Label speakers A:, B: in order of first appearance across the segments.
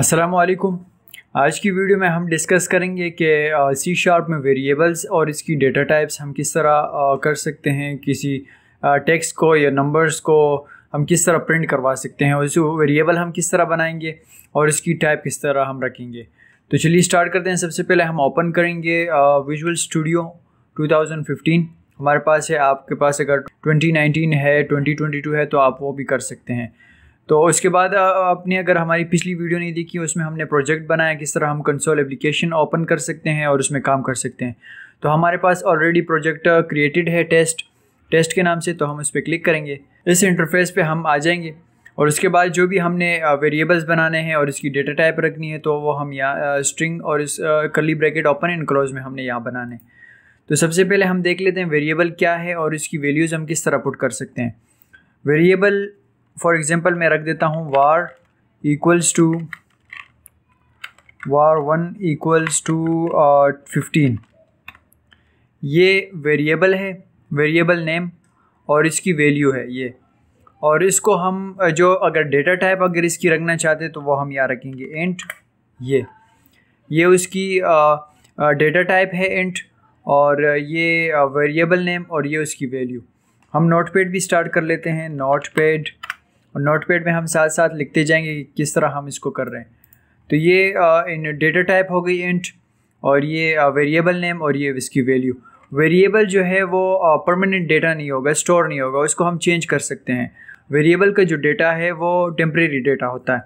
A: असलकुम आज की वीडियो में हम डिस्कस करेंगे कि सी शार्प में वेरिएबल्स और इसकी डेटा टाइप्स हम किस तरह कर सकते हैं किसी टेक्स्ट को या नंबर्स को हम किस तरह प्रिंट करवा सकते हैं और इसे वेरिएबल हम किस तरह बनाएंगे और इसकी टाइप किस तरह हम रखेंगे तो चलिए स्टार्ट करते हैं सबसे पहले हम ओपन करेंगे विजुअल स्टूडियो 2015 हमारे पास है आपके पास अगर 2019 है 2022 है तो आप वो भी कर सकते हैं तो उसके बाद आपने अगर हमारी पिछली वीडियो नहीं देखी उसमें हमने प्रोजेक्ट बनाया किस तरह हम कंसोल एप्लीकेशन ओपन कर सकते हैं और उसमें काम कर सकते हैं तो हमारे पास ऑलरेडी प्रोजेक्ट क्रिएटेड है टेस्ट टेस्ट के नाम से तो हम उस पर क्लिक करेंगे इस इंटरफेस पे हम आ जाएंगे और उसके बाद जो भी हमने वेरिएबल्स बनाने हैं और इसकी डेटा टाइप रखनी है तो वो हम यहाँ स्ट्रिंग और इस कली ब्रैकेट ओपन एंड क्लोज में हमने यहाँ बनाने तो सबसे पहले हम देख लेते हैं वेरिएबल क्या है और इसकी वैल्यूज़ हम किस तरह पुट कर सकते हैं वेरिएबल फॉर एग्ज़ाम्पल मैं रख देता हूँ var equals to var one equals to fifteen ये वेरिएबल है वेरिएबल नेम और इसकी वैल्यू है ये और इसको हम uh, जो अगर डेटा टाइप अगर इसकी रखना चाहते तो वो हम यहाँ रखेंगे इंट ये ये उसकी डेटा uh, टाइप uh, है इंट और ये वेरिएबल नेम और ये उसकी वैल्यू हम नोट पैड भी स्टार्ट कर लेते हैं नोट पैड और नोट में हम साथ साथ लिखते जाएंगे कि किस तरह हम इसको कर रहे हैं तो ये इन डेटा टाइप हो गई इंट और ये वेरिएबल नेम और ये इसकी वैल्यू वेरिएबल जो है वो परमानेंट डेटा नहीं होगा स्टोर नहीं होगा उसको हम चेंज कर सकते हैं वेरिएबल का जो डेटा है वो टेम्प्रेरी डेटा होता है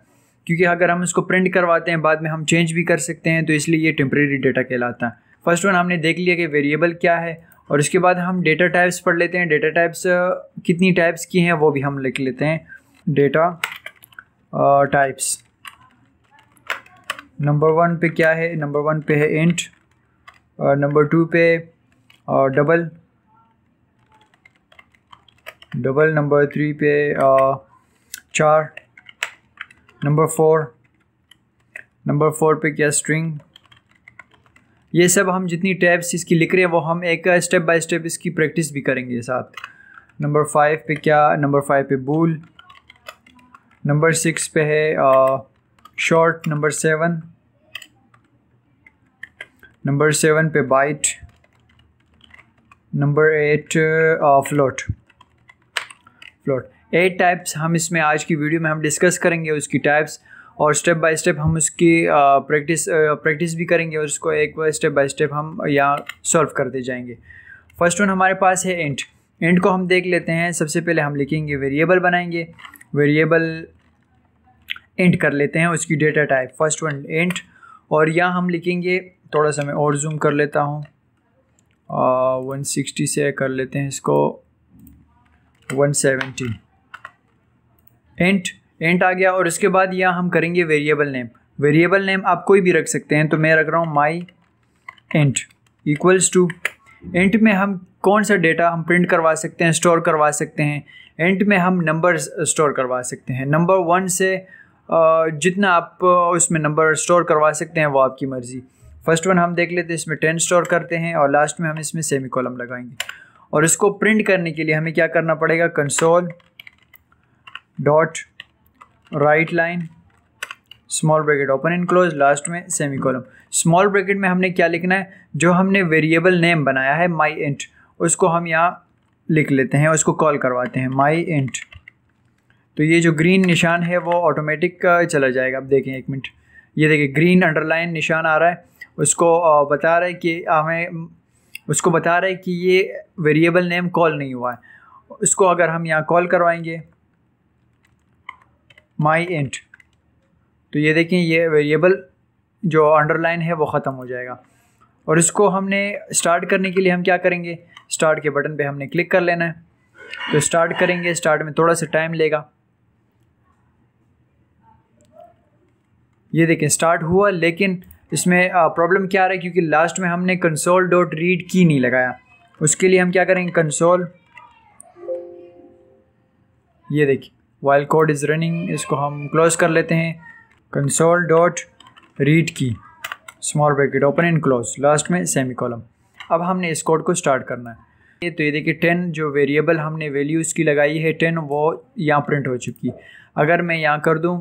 A: क्योंकि अगर हम उसको प्रिंट करवाते हैं बाद में हम चेंज भी कर सकते हैं तो इसलिए ये टेम्प्रेरी डेटा कहलाता है फर्स्ट वन हमने देख लिया कि वेरिएबल क्या है और इसके बाद हम डेटा टाइप्स पढ़ लेते हैं डेटा टाइप्स कितनी टाइप्स की हैं वो भी हम लिख लेते हैं डेटा टाइप्स नंबर वन पे क्या है नंबर वन पे है इंट नंबर टू पे डबल डबल नंबर थ्री पे char number four number four पे क्या स्ट्रिंग ये सब हम जितनी टैब्स इसकी लिख रहे हैं वो हम एक स्टेप बाय स्टेप इसकी प्रैक्टिस भी करेंगे साथ नंबर फाइव पे क्या नंबर फाइव पे बूल नंबर सिक्स पे है short number seven number seven पे byte number eight float float eight types हम इसमें आज की वीडियो में हम डिस्कस करेंगे उसकी टाइप्स और स्टेप बाय स्टेप हम उसकी प्रैक्टिस प्रैक्टिस भी करेंगे और उसको एक बार स्टेप बाय स्टेप हम यहाँ सॉल्व करते जाएंगे फर्स्ट वन हमारे पास है इंट इंट को हम देख लेते हैं सबसे पहले हम लिखेंगे वेरिएबल बनाएंगे वेरिएबल इंट कर लेते हैं उसकी data type first one int और यहाँ हम लिखेंगे थोड़ा सा मैं और जूम कर लेता हूँ वन सिक्सटी से कर लेते हैं इसको वन सेवेंटी इंट इंट आ गया और इसके बाद यह हम करेंगे वेरिएबल नेम वेरिएबल नेम आप कोई भी रख सकते हैं तो मैं रख रहा हूँ my int equals to int में हम कौन सा डेटा हम प्रिंट करवा सकते हैं स्टोर करवा सकते हैं इंट में हम नंबर्स स्टोर करवा सकते हैं नंबर वन से जितना आप उसमें नंबर स्टोर करवा सकते हैं वो आपकी मर्ज़ी फर्स्ट वन हम देख लेते हैं इसमें टेन स्टोर करते हैं और लास्ट में हम इसमें सेमी कॉलम लगाएंगे और इसको प्रिंट करने के लिए हमें क्या करना पड़ेगा console dot write line small bracket open and close last में सेमी कॉलम स्मॉल ब्रैकेट में हमने क्या लिखना है जो हमने वेरिएबल नेम बनाया है माई इंट उसको हम यहाँ लिख लेते हैं उसको कॉल करवाते हैं माई इंट तो ये जो ग्रीन निशान है वो ऑटोमेटिक चला जाएगा अब देखें एक मिनट ये देखिए ग्रीन अंडरलाइन निशान आ रहा है उसको बता रहा है कि हमें उसको बता रहा है कि ये वेरिएबल नेम कॉल नहीं हुआ है इसको अगर हम यहाँ कॉल करवाएंगे माई इंट तो ये देखें ये वेरिएबल जो अंडरलाइन है वो ख़त्म हो जाएगा और इसको हमने स्टार्ट करने के लिए हम क्या करेंगे स्टार्ट के बटन पे हमने क्लिक कर लेना है तो स्टार्ट करेंगे स्टार्ट में थोड़ा सा टाइम लेगा ये देखें स्टार्ट हुआ लेकिन इसमें प्रॉब्लम क्या आ रहा है क्योंकि लास्ट में हमने कंसोल डॉट रीड की नहीं लगाया उसके लिए हम क्या करेंगे कंसोल ये देखिए वाइल कोड इज़ रनिंग इसको हम क्लोज कर लेते हैं console dot read key small bracket open and close last में सेमी कॉलम अब हमने इस कोड को स्टार्ट करना है ये तो ये देखिए टेन जो वेरिएबल हमने वैल्यूज़ की लगाई है टेन वो यहाँ प्रिंट हो चुकी अगर मैं यहाँ कर दूँ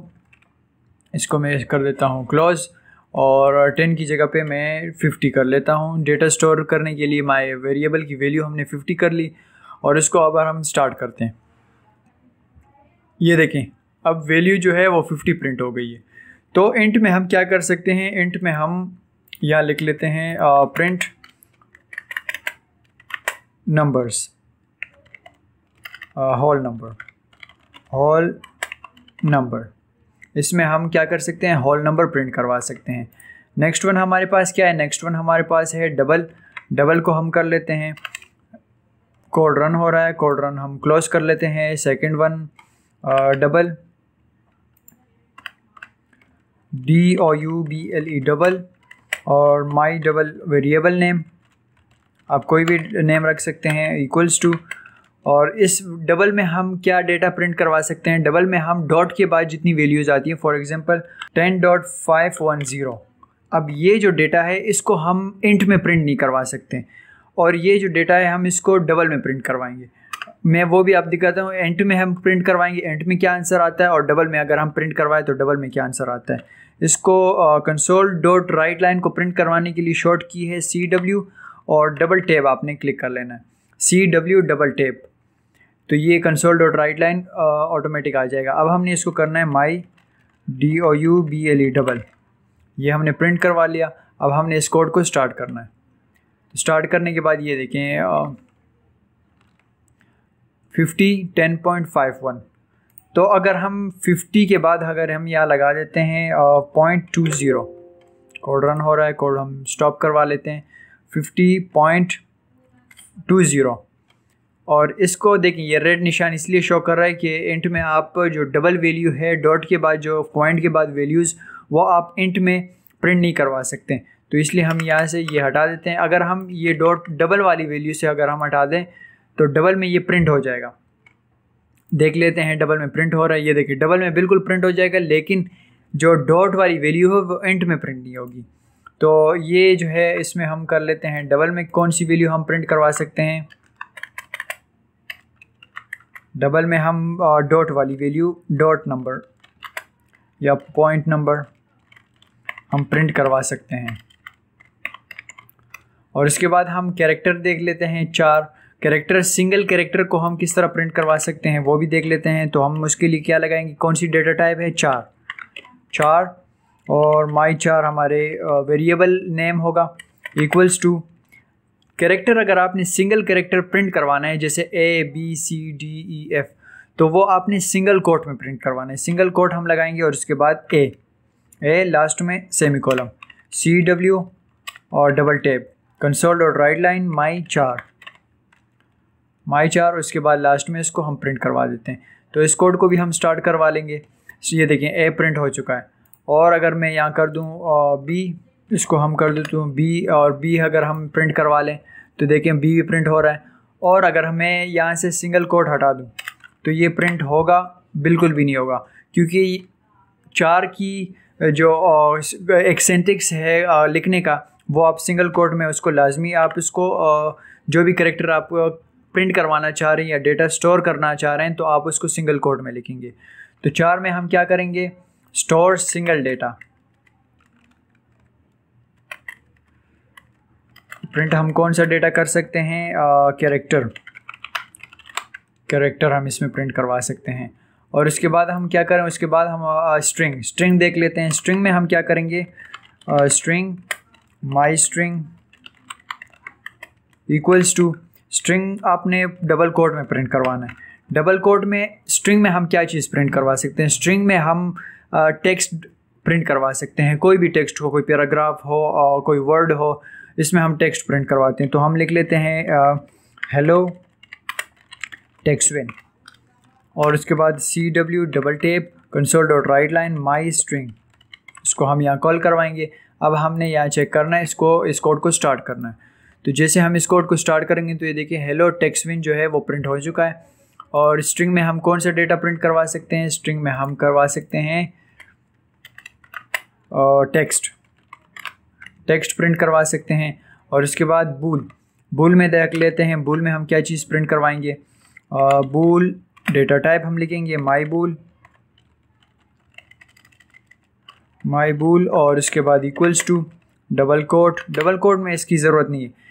A: इसको मैं कर देता हूँ क्लोज और टेन की जगह पे मैं फिफ्टी कर लेता हूँ डेटा स्टोर करने के लिए माई वेरिएबल की वैल्यू हमने फिफ्टी कर ली और इसको अब हम स्टार्ट करते हैं ये देखें अब वैल्यू जो है वो फिफ्टी प्रिंट हो गई है तो इंट में हम क्या कर सकते हैं इंट में हम यहाँ लिख लेते हैं print numbers whole number whole number इसमें हम क्या कर सकते हैं हॉल नंबर प्रिंट करवा सकते हैं नेक्स्ट वन हमारे पास क्या है नेक्स्ट वन हमारे पास है डबल डबल को हम कर लेते हैं कोड रन हो रहा है कोड रन हम क्लोज कर लेते हैं second one double D O U B L E double और माई डबल वेरिएबल नेम आप कोई भी नेम रख सकते हैं इक्वल्स टू और इस डबल में हम क्या डेटा प्रिंट करवा सकते हैं डबल में हम डॉट के बाद जितनी वैल्यूज़ आती हैं for example ten dot one zero अब ये जो डेटा है इसको हम इंट में प्रिंट नहीं करवा सकते और ये जो डेटा है हम इसको डबल में प्रिंट करवाएंगे मैं वो भी आप दिखाता हूँ एंट में हम प्रिंट करवाएंगे एंट में क्या आंसर आता है और डबल में अगर हम प्रिंट करवाएं तो डबल में क्या आंसर आता है इसको कंसोल डॉट राइट लाइन को प्रिंट करवाने के लिए शॉर्ट की है सी डब्ल्यू और डबल टेप आपने क्लिक कर लेना है सी डब्ल्यू डबल टेप तो ये console dot write line automatic आ जाएगा अब हमने इसको करना है my D O U B L E double ये हमने प्रिंट करवा लिया अब हमने इस कोड को स्टार्ट करना है तो स्टार्ट करने के बाद ये देखें fifty ten point five one तो अगर हम फिफ्टी के बाद अगर हम यहाँ लगा देते हैं point two zero code run हो रहा है कोड हम स्टॉप करवा लेते हैं फिफ्टी पॉइंट टू ज़ीरो और इसको देखें ये रेड निशान इसलिए शो कर रहा है कि इंट में आप जो डबल वैल्यू है डॉट के बाद जो पॉइंट के बाद वैल्यूज़ वो आप इंट में प्रिंट नहीं करवा सकते तो इसलिए हम यहाँ से ये हटा देते हैं अगर हम ये डॉट डबल वाली वैल्यू से अगर हम हटा दें तो डबल में ये प्रिंट हो जाएगा देख लेते हैं डबल में प्रिंट हो रहा है ये देखिए डबल में बिल्कुल प्रिंट हो जाएगा लेकिन जो डॉट वाली वैल्यू है वो इंट में प्रिंट नहीं होगी तो ये जो है इसमें हम कर लेते हैं डबल में कौन सी वैल्यू हम प्रिंट करवा सकते हैं डबल में हम डॉट वाली वैल्यू डॉट नंबर या पॉइंट नंबर हम प्रिंट करवा सकते हैं और इसके बाद हम कैरेक्टर देख लेते हैं चार कैरेक्टर सिंगल कैरेक्टर को हम किस तरह प्रिंट करवा सकते हैं वो भी देख लेते हैं तो हम उसके लिए क्या लगाएंगे कौन सी डेटा टाइप है चार चार और माई चार हमारे वेरिएबल नेम होगा इक्वल्स टू कैरेक्टर अगर आपने सिंगल कैरेक्टर प्रिंट करवाना है जैसे A B C D E F तो वो आपने सिंगल कोट में प्रिंट करवाना है सिंगल कोट हम लगाएंगे और उसके बाद ए ए लास्ट में सेमी कॉलम सी डब्ल्यू और डबल टेप कंसोल और write line my char my चार उसके इसके बाद लास्ट में इसको हम प्रिंट करवा देते हैं तो इस कोड को भी हम स्टार्ट करवा लेंगे ये देखें ए प्रिंट हो चुका है और अगर मैं यहाँ कर दूँ बी इसको हम कर देते हैं बी और बी अगर हम प्रिंट करवा लें तो देखें बी भी प्रिंट हो रहा है और अगर हमें यहाँ से सिंगल कोट हटा दूँ तो ये प्रिंट होगा बिल्कुल भी नहीं होगा क्योंकि चार की जो एक्सेंटिक्स है लिखने का वो आप सिंगल कोट में उसको लाजमी आप इसको जो भी करेक्टर आप प्रिंट करवाना चाह रहे हैं या डेटा स्टोर करना चाह रहे हैं तो आप उसको सिंगल कोट में लिखेंगे तो चार में हम क्या करेंगे स्टोर सिंगल डेटा प्रिंट हम कौन सा डेटा कर सकते हैं कैरेक्टर कैरेक्टर हम इसमें प्रिंट करवा सकते हैं और उसके बाद हम क्या करें उसके बाद हम स्ट्रिंग स्ट्रिंग देख लेते हैं स्ट्रिंग में हम क्या करेंगे string my string equals to string आपने डबल कोड में प्रिंट करवाना है डबल कोड में स्ट्रिंग में हम क्या चीज़ प्रिंट करवा सकते हैं स्ट्रिंग में हम टेक्स्ट प्रिंट करवा सकते हैं कोई भी टेक्स्ट हो कोई पैराग्राफ हो और कोई वर्ड हो इसमें हम टेक्स्ट प्रिंट करवाते हैं तो हम लिख लेते हैं हेलो विन और उसके बाद C W double tap console dot write line my string इसको हम यहाँ कॉल करवाएंगे अब हमने यहाँ चेक करना है इसको इस कोड को स्टार्ट करना है तो जैसे हम इस कोड को स्टार्ट करेंगे तो ये देखिए हेलो टेक्सविन जो है वो प्रिंट हो चुका है और स्ट्रिंग में हम कौन सा डेटा प्रिंट करवा सकते हैं स्ट्रिंग में हम करवा सकते हैं टेक्स्ट टेक्स्ट प्रिंट करवा सकते हैं और उसके बाद बूल बूल में देख लेते हैं बूल में हम क्या चीज़ प्रिंट करवाएंगे बूल डेटा टाइप हम लिखेंगे माई बूल माई बूल और उसके बाद equals to double quote double quote में इसकी ज़रूरत नहीं है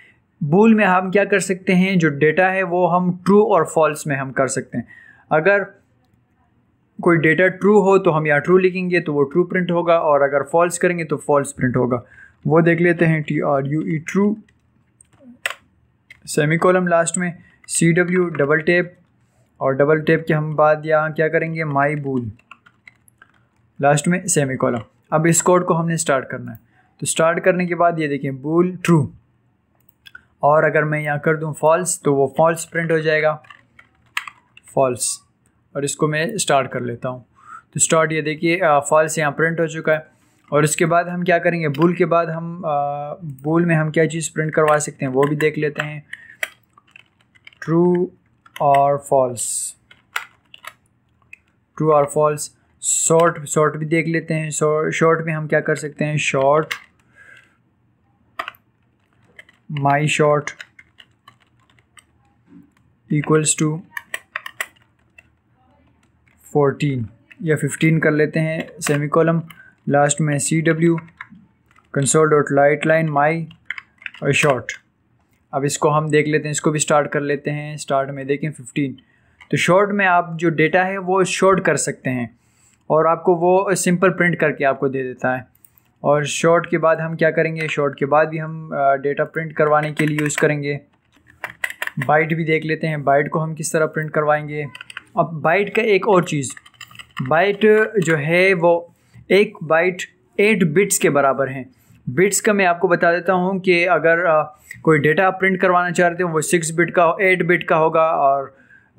A: बूल में हम क्या कर सकते हैं जो डेटा है वो हम ट्रू और फॉल्स में हम कर सकते हैं अगर कोई डेटा ट्रू हो तो हम यहाँ ट्रू लिखेंगे तो वो ट्रू प्रिंट होगा और अगर फॉल्स करेंगे तो फॉल्स प्रिंट होगा वो देख लेते हैं T R U E true semicolon last में सी डब्ल्यू डबल टेप और डबल टेप के हम बाद यहाँ क्या करेंगे माई बूल लास्ट में सेमी कॉलम अब इस कोड को हमने स्टार्ट करना है तो स्टार्ट करने के बाद ये देखें बूल ट्रू और अगर मैं यहाँ कर दूँ फॉल्स तो वो फॉल्स प्रिंट हो जाएगा फॉल्स और इसको मैं स्टार्ट कर लेता हूँ तो स्टार्ट ये देखिए फॉल्स यहाँ प्रिंट हो चुका है और उसके बाद हम क्या करेंगे बुल के बाद हम बुल में हम क्या चीज़ प्रिंट करवा सकते हैं वो भी देख लेते हैं ट्रू और फॉल्स ट्रू और फॉल्स शॉर्ट शॉर्ट भी देख लेते हैं शॉर्ट में हम क्या कर सकते हैं short my short equals to fourteen या फिफ्टीन कर लेते हैं सेमी कॉलम लास्ट में C W console dot write line my और शॉर्ट अब इसको हम देख लेते हैं इसको भी स्टार्ट कर लेते हैं स्टार्ट में देखें फिफ्टीन तो शॉर्ट में आप जो डेटा है वो शॉर्ट कर सकते हैं और आपको वो सिंपल प्रिंट करके आपको दे देता है और शॉर्ट के बाद हम क्या करेंगे शॉर्ट के बाद भी हम डेटा प्रिंट करवाने के लिए यूज़ करेंगे बाइट भी देख लेते हैं बाइट को हम किस तरह प्रिंट करवाएंगे अब बाइट का एक और चीज़ बाइट जो है वो एक बाइट एट बिट्स के बराबर हैं बिट्स का मैं आपको बता देता हूँ कि अगर आ, कोई डेटा आप प्रिंट करवाना चाहते हो वो सिक्स बिट का एट बिट का होगा और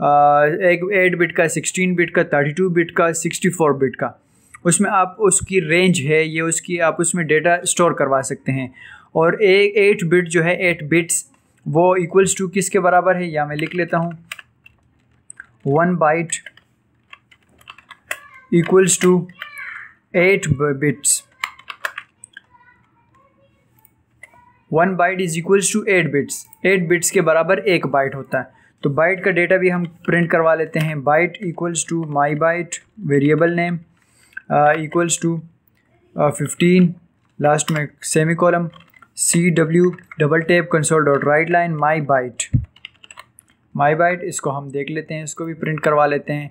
A: आ, एक एट बिट का सिक्सटीन बिट का थर्टी टू बिट का सिक्सटी फोर बिट का उसमें आप उसकी रेंज है ये उसकी आप उसमें डेटा स्टोर करवा सकते हैं और एक एट बिट जो है एट बिट्स वो इक्वल्स टू किस के बराबर है या मैं लिख लेता हूँ one byte equals to 8 bits one byte is equals to eight bits eight bits के बराबर एक बाइट होता है तो बाइट का डेटा भी हम प्रिंट करवा लेते हैं byte equals to my byte variable name equals to fifteen last में semicolon C W double tap console dot write line my byte my byte इसको हम देख लेते हैं इसको भी प्रिंट करवा लेते हैं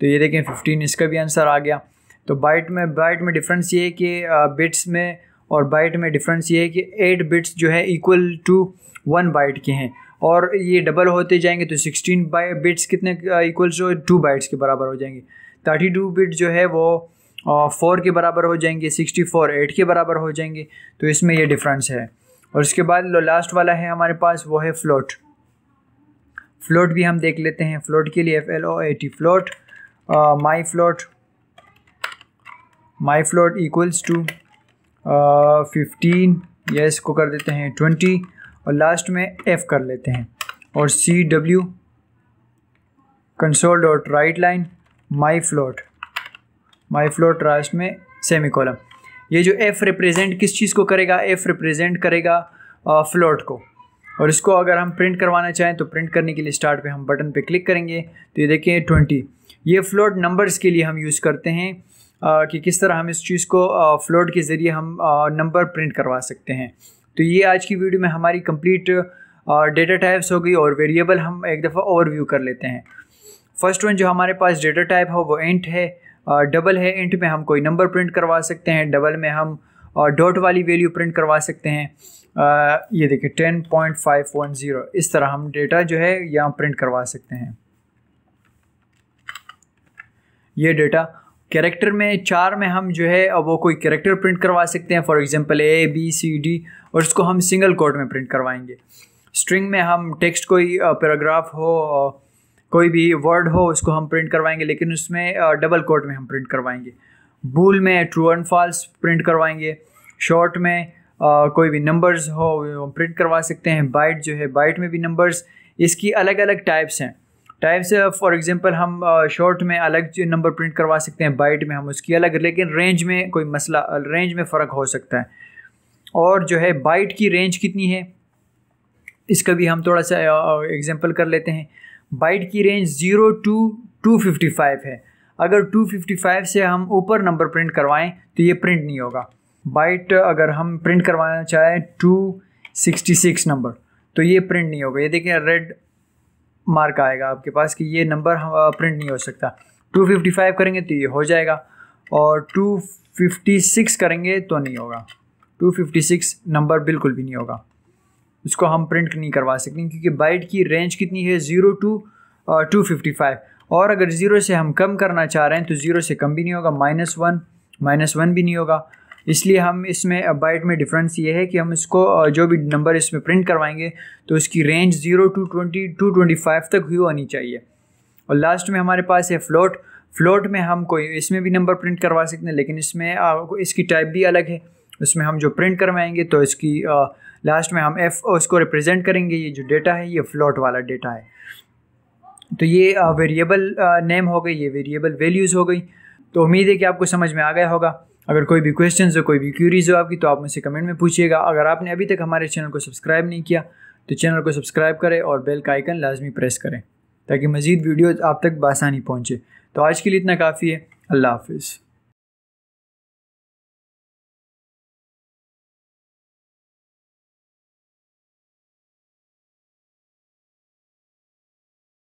A: तो ये देखें फिफ्टीन इसका भी आंसर आ गया तो बाइट में बाइट में डिफरेंस ये है कि बिट्स uh, में और बाइट में डिफरेंस ये है कि एट बिट्स जो है इक्वल टू वन बाइट के हैं और ये डबल होते जाएंगे तो सिक्सटीन बाई बिट्स कितने इक्वल जो टू बाइट्स के बराबर हो जाएंगे थर्टी टू बिट जो है वो फोर uh, के बराबर हो जाएंगे सिक्सटी फोर एट के बराबर हो जाएंगे तो इसमें ये डिफरेंस है और उसके बाद लास्ट वाला है हमारे पास वो है फ्लोट फ्लोट भी हम देख लेते हैं फ्लोट के लिए F L O A T float my float my float equals to fifteen ये इसको कर देते हैं ट्वेंटी और लास्ट में एफ़ कर लेते हैं और C W console dot write line my float my float last में सेमी कॉलम ये जो एफ़ रिप्रेजेंट किस चीज़ को करेगा एफ़ रिप्रेजेंट करेगा फ्लोट uh, को और इसको अगर हम प्रिंट करवाना चाहें तो प्रिंट करने के लिए स्टार्ट पे हम बटन पे क्लिक करेंगे तो ये देखिए ट्वेंटी ये फ्लोट नंबर्स के लिए हम यूज़ करते हैं कि किस तरह हम इस चीज़ को फ्लोट के ज़रिए हम नंबर प्रिंट करवा सकते हैं तो ये आज की वीडियो में हमारी कंप्लीट डेटा टाइप्स हो गई और वेरिएबल हम एक दफ़ा ओवरव्यू कर लेते हैं फर्स्ट वन जो हमारे पास डेटा टाइप हो वो इंट है डबल है इंट में हम कोई नंबर प्रिंट करवा सकते हैं डबल में हम डॉट वाली वैल्यू प्रिंट करवा सकते हैं ये देखिए ten point five one zero इस तरह हम डेटा जो है यहाँ प्रिंट करवा सकते हैं ये डेटा कैरेक्टर में चार में हम जो है अब वो कोई कैरेक्टर प्रिंट करवा सकते हैं for example A B C D और इसको हम सिंगल कोड में प्रिंट करवाएंगे स्ट्रिंग में हम टेक्स्ट कोई पैराग्राफ हो कोई भी वर्ड हो उसको हम प्रिंट करवाएंगे लेकिन उसमें डबल कोड में हम प्रिंट करवाएंगे बूल में ट्रू एंड फॉल्स प्रिंट करवाएंगे शॉर्ट में कोई भी नंबर्स हो प्रिंट करवा सकते हैं बाइट जो है बाइट में भी नंबर्स इसकी अलग अलग टाइप्स हैं टाइप्स फॉर एग्जांपल हम शॉर्ट uh, में अलग नंबर प्रिंट करवा सकते हैं बाइट में हम उसकी अलग लेकिन रेंज में कोई मसला रेंज uh, में फ़र्क हो सकता है और जो है बाइट की रेंज कितनी है इसका भी हम थोड़ा सा एग्जांपल uh, कर लेते हैं बाइट की range zero to two fifty five है अगर टू फिफ्टी फाइव से हम ऊपर नंबर प्रिंट करवाएँ तो ये प्रिंट नहीं होगा बाइट अगर हम प्रिंट करवाना चाहें टू सिक्सटी सिक्स नंबर तो ये प्रिंट नहीं होगा ये देखिए रेड मार्क आएगा आपके पास कि ये नंबर प्रिंट नहीं हो सकता 255 करेंगे तो ये हो जाएगा और 256 करेंगे तो नहीं होगा 256 नंबर बिल्कुल भी नहीं होगा उसको हम प्रिंट नहीं करवा सकते क्योंकि बाइट की रेंज कितनी है zero to two fifty five और अगर ज़ीरो से हम कम करना चाह रहे हैं तो ज़ीरो से कम भी नहीं होगा माइनस वन माइनस वन भी नहीं होगा इसलिए हम इसमें बाइट में डिफरेंस ये है कि हम इसको जो भी नंबर इसमें प्रिंट करवाएंगे तो इसकी range zero to twenty two twenty five तक ही होनी चाहिए और लास्ट में हमारे पास है फ्लोट फ्लोट में हम कोई इसमें भी नंबर प्रिंट करवा सकते हैं लेकिन इसमें इसकी टाइप भी अलग है उसमें हम जो प्रिंट करवाएंगे तो इसकी लास्ट में हम एफ उसको रिप्रेजेंट करेंगे ये जो डेटा है ये फ्लोट वाला डेटा है तो ये वेरिएबल नेम हो गई ये वेरिएबल वैल्यूज़ हो गई तो उम्मीद है कि आपको समझ में आ गया होगा अगर कोई भी क्वेश्चन हो कोई भी क्यूरीज हो आपकी तो आप मुझसे कमेंट में पूछिएगा अगर आपने अभी तक हमारे चैनल को सब्सक्राइब नहीं किया तो चैनल को सब्सक्राइब करें और बेल का आइकन लाजमी प्रेस करें ताकि मज़ीद वीडियोज़ आप तक बासानी पहुँचे तो आज के लिए इतना काफ़ी है अल्लाह हाफिज़